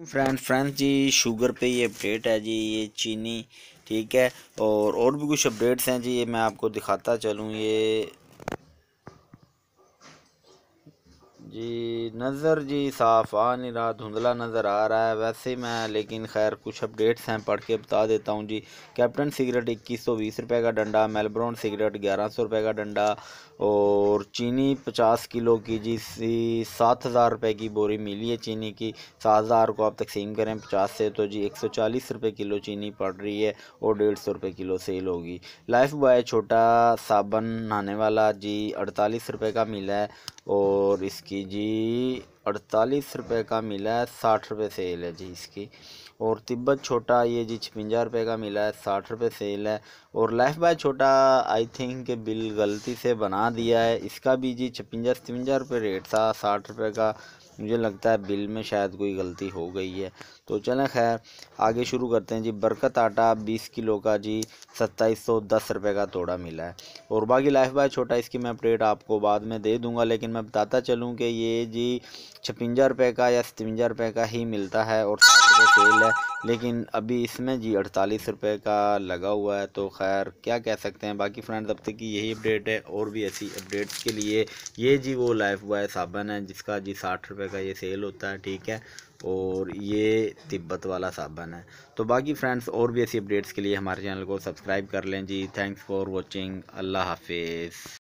friend friends जी sugar पे ये update है जी ये चीनी ठीक है और और भी कुछ अपडेट्स हैं जी ये मैं आपको दिखाता चलूँ ये जी नज़र जी साफ़ आ नहीं रहा धुंधला नज़र आ रहा है वैसे मैं लेकिन खैर कुछ अपडेट्स हैं पढ़ के बता देता हूँ जी कैप्टन सिगरेट इक्कीस सौ बीस रुपये का डंडा मेलब्रोन सिगरेट ग्यारह सौ रुपये का डंडा और चीनी पचास किलो की जी सी सात हज़ार रुपये की बोरी मिली है चीनी की सात हज़ार को आप तकसीम करें पचास से तो जी एक सौ चालीस रुपये किलो चीनी पड़ रही है और डेढ़ सौ रुपये किलो सेल होगी लाइफ बॉय छोटा साबन नहाने वाला जी अड़तालीस रुपये का मिला है और इसकी जी अड़तालीस रुपए का मिला है साठ रुपए सेल है जी इसकी और तिब्बत छोटा ये जी छपंजा रुपये का मिला है साठ रुपये सेल है और लाइफ बाय छोटा आई थिंक के बिल गलती से बना दिया है इसका भी जी छपंजा सतवंजा रुपये रेट था साठ रुपए का मुझे लगता है बिल में शायद कोई गलती हो गई है तो चलें खैर आगे शुरू करते हैं जी बरकत आटा 20 किलो का जी सत्ताईस सौ दस रुपये का तोड़ा मिला है और बाकी लाइफ बाय छोटा इसकी मैं अपडेट आपको बाद में दे दूंगा लेकिन मैं बताता चलूँ कि ये जी छपंजा रुपये का या सतवंजा रुपये का ही मिलता है और साठ रुपये सेल है लेकिन अभी इसमें जी अड़तालीस रुपये का लगा हुआ है तो खैर क्या कह सकते हैं बाकी फ्रेंड अब तक की यही अपडेट है और भी ऐसी अपडेट्स के लिए ये जी वो लाइफ बॉय साबन है जिसका जी साठ रुपये रुपए का ये सेल होता है ठीक है और ये तिब्बत वाला साबन है तो बाकी फ्रेंड्स और भी ऐसी अपडेट्स के लिए हमारे चैनल को सब्सक्राइब कर लें जी थैंक्स फॉर वॉचिंग अल्लाह हाफिज़